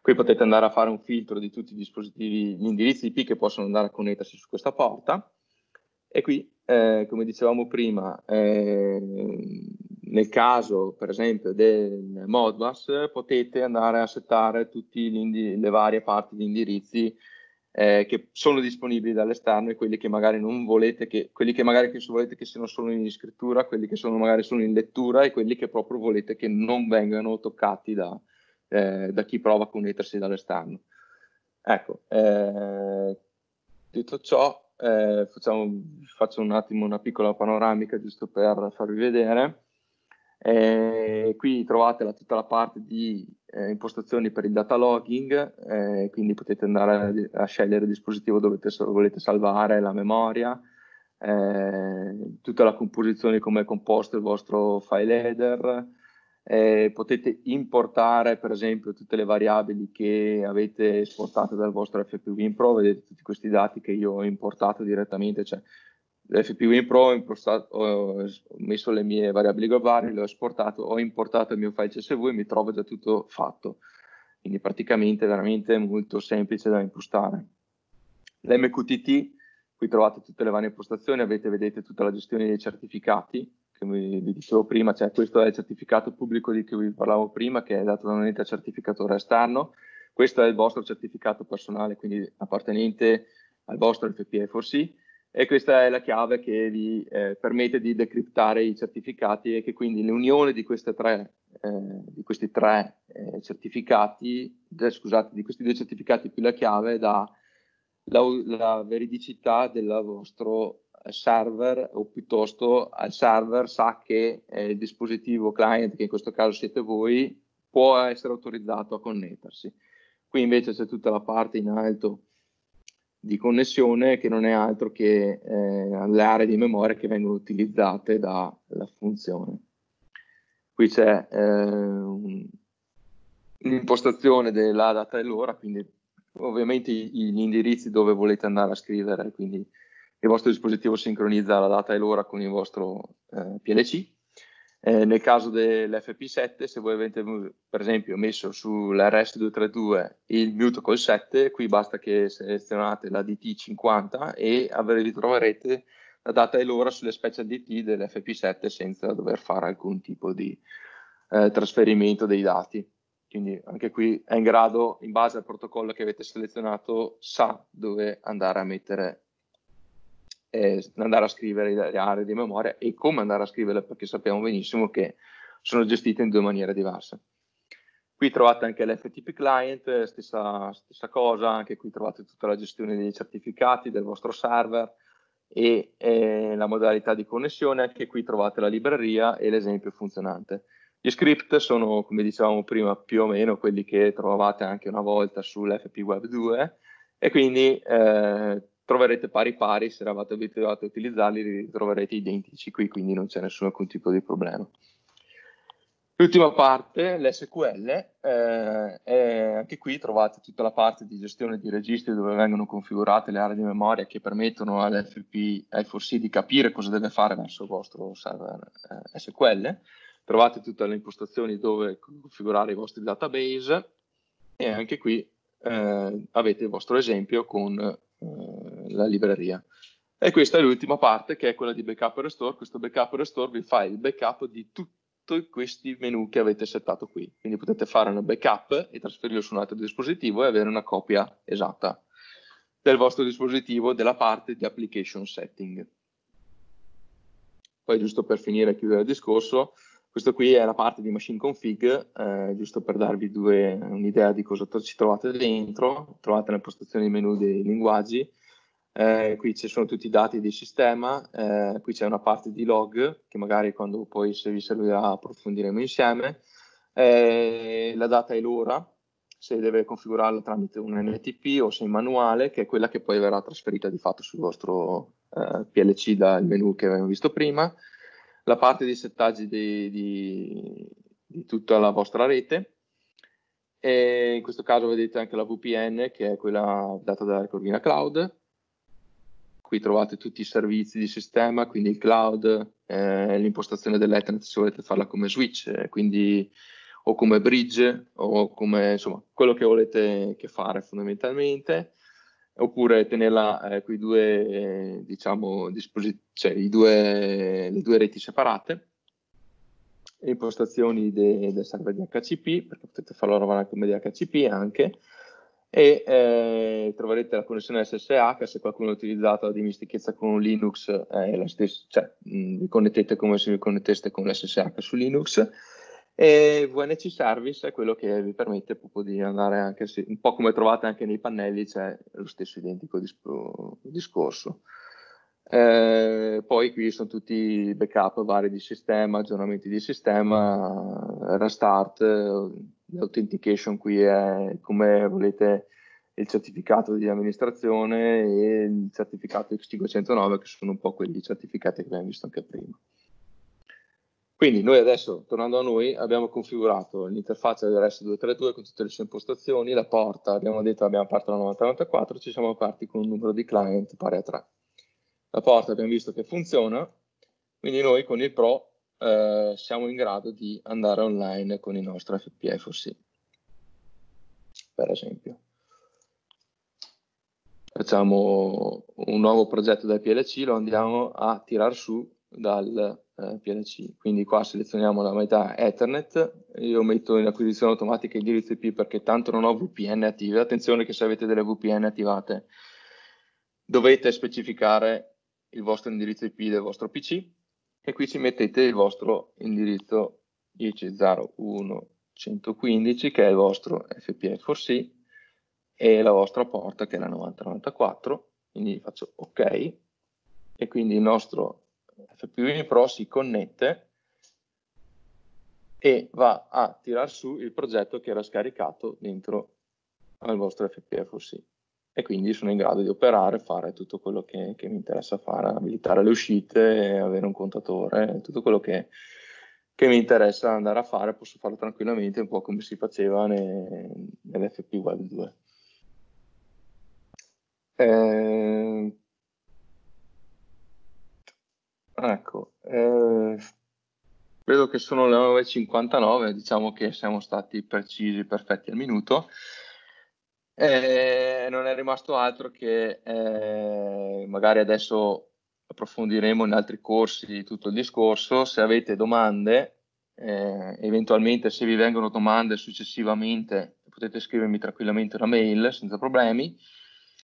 qui potete andare a fare un filtro di tutti i dispositivi gli indirizzi IP che possono andare a connettersi su questa porta e qui eh, come dicevamo prima eh, nel caso per esempio del Modbus potete andare a settare tutte le varie parti di indirizzi eh, che sono disponibili dall'esterno e quelli che magari non volete che, quelli che magari che volete che siano solo in scrittura, quelli che sono magari solo in lettura e quelli che proprio volete che non vengano toccati da, eh, da chi prova a connettersi dall'esterno. Ecco, eh, detto ciò, eh, facciamo, faccio un attimo una piccola panoramica giusto per farvi vedere. Eh, qui trovate la, tutta la parte di eh, impostazioni per il data logging, eh, quindi potete andare a, a, scegliere il dispositivo dove te, volete salvare, la memoria, eh, tutta la composizione, come è composto il vostro file header. Eh, potete importare per esempio tutte le variabili che avete esportato dal vostro FPV in Pro, vedete tutti questi dati che io ho importato direttamente, cioè l'FP WinPro ho, impostato, ho messo le mie variabili globali, le ho esportato, ho importato il mio file CSV e mi trovo già tutto fatto. Quindi praticamente è veramente molto semplice da impostare. L'MQTT, qui trovate tutte le varie impostazioni, avete, vedete tutta la gestione dei certificati, che vi, dicevo prima, cioè questo è il certificato pubblico di cui vi parlavo prima, che è dato da un ente certificatore esterno, questo è il vostro certificato personale, quindi appartenente al vostro FPE4C, e questa è la chiave che vi eh, permette di decriptare i certificati e che quindi l'unione di, tre, eh, di questi tre eh, certificati, scusate, di questi due certificati più la chiave dà la, la veridicità del vostro server o piuttosto al server sa che eh, il dispositivo client, che in questo caso siete voi, può essere autorizzato a connettersi. Qui invece c'è tutta la parte in alto di connessione che non è altro che eh, le aree di memoria che vengono utilizzate dalla funzione. Qui c'è eh, un'impostazione della data e l'ora, quindi ovviamente gli indirizzi dove volete andare a scrivere, quindi il vostro dispositivo sincronizza la data e l'ora con il vostro eh, PLC eh, nel caso dell'FP7, se voi avete mm, per esempio messo sull'RS232 il mute Mutocol 7, qui basta che selezionate la DT50 e vi troverete la data e l'ora sulle special DT dell'FP7 senza dover fare alcun tipo di eh, trasferimento dei dati. Quindi anche qui è in grado, in base al protocollo che avete selezionato, sa dove andare a mettere eh, andare a scrivere le aree di memoria e come andare a scriverle perché sappiamo benissimo che sono gestite in due maniere diverse. Qui trovate anche l'FTP client, stessa, stessa cosa, anche qui trovate tutta la gestione dei certificati del vostro server e eh, la modalità di connessione, anche qui trovate la libreria e l'esempio funzionante. Gli script sono, come dicevamo prima, più o meno quelli che trovavate anche una volta sull'FP Web 2 e quindi eh, troverete pari pari, se eravate abituati a utilizzarli li troverete identici qui, quindi non c'è nessun tipo di problema. L'ultima parte, l'SQL, eh, anche qui trovate tutta la parte di gestione di registri dove vengono configurate le aree di memoria che permettono all'FP i 4 c di capire cosa deve fare verso il vostro server eh, SQL. Trovate tutte le impostazioni dove configurare i vostri database e anche qui eh, avete il vostro esempio con eh, la libreria. E questa è l'ultima parte che è quella di backup e restore. Questo backup e restore vi fa il backup di tutti questi menu che avete settato qui. Quindi potete fare un backup e trasferirlo su un altro dispositivo e avere una copia esatta del vostro dispositivo della parte di application setting. Poi giusto per finire e chiudere il discorso, questa qui è la parte di machine config, eh, giusto per darvi un'idea di cosa ci trovate dentro, trovate le postazione di menu dei linguaggi, eh, qui ci sono tutti i dati di sistema, eh, qui c'è una parte di log che magari quando poi se vi servirà approfondiremo insieme, eh, la data e l'ora, se deve configurarla tramite un NTP o se in manuale, che è quella che poi verrà trasferita di fatto sul vostro eh, PLC dal menu che abbiamo visto prima, la parte di settaggi di, di, di tutta la vostra rete, e in questo caso vedete anche la VPN che è quella data dalla Corvina Cloud Qui trovate tutti i servizi di sistema, quindi il cloud, eh, l'impostazione dell'Ethernet se volete farla come switch, eh, quindi o come bridge o come insomma quello che volete che fare fondamentalmente oppure tenerla eh, quei due diciamo cioè i due, le due reti separate impostazioni del server di HCP perché potete farlo lavorare come di HCP anche e eh, troverete la connessione SSH se qualcuno ha utilizzato la dimestichezza con Linux eh, la stessa, cioè, mh, mm, vi connettete come se vi connetteste con l'SSH su Linux e VNC Service è quello che vi permette proprio di andare anche se, un po' come trovate anche nei pannelli c'è cioè lo stesso identico dis- discorso eh, poi qui sono tutti i backup vari di sistema aggiornamenti di sistema restart l'authentication qui è come volete il certificato di amministrazione e il certificato X509 che sono un po' quelli certificati che abbiamo visto anche prima. Quindi noi adesso, tornando a noi, abbiamo configurato l'interfaccia del dell'S232 con tutte le sue impostazioni, la porta, abbiamo detto abbiamo aperto la 9094, ci siamo aperti con un numero di client pari a 3. La porta abbiamo visto che funziona, quindi noi con il Pro eh, siamo in grado di andare online con il nostro FPF o sì, per esempio. Facciamo un nuovo progetto da PLC, lo andiamo a tirar su dal eh, PLC. Quindi qua selezioniamo la metà Ethernet, io metto in acquisizione automatica indirizzo IP perché tanto non ho VPN attive. Attenzione che se avete delle VPN attivate dovete specificare il vostro indirizzo IP del vostro PC e qui ci mettete il vostro indirizzo IC01115 che è il vostro FPF C e la vostra porta che è la 9094 quindi faccio ok e quindi il nostro FPV Pro si connette e va a tirar su il progetto che era scaricato dentro al vostro FPFOC e quindi sono in grado di operare, fare tutto quello che, che mi interessa fare, abilitare le uscite, avere un contatore, tutto quello che, che mi interessa andare a fare, posso farlo tranquillamente, un po' come si faceva ne, nell'FP Web 2. Eh, ecco, eh, credo che sono le 9.59, diciamo che siamo stati precisi, perfetti al minuto. Eh, non è rimasto altro che eh, magari adesso approfondiremo in altri corsi tutto il discorso. Se avete domande, eh, eventualmente se vi vengono domande successivamente potete scrivermi tranquillamente una mail senza problemi.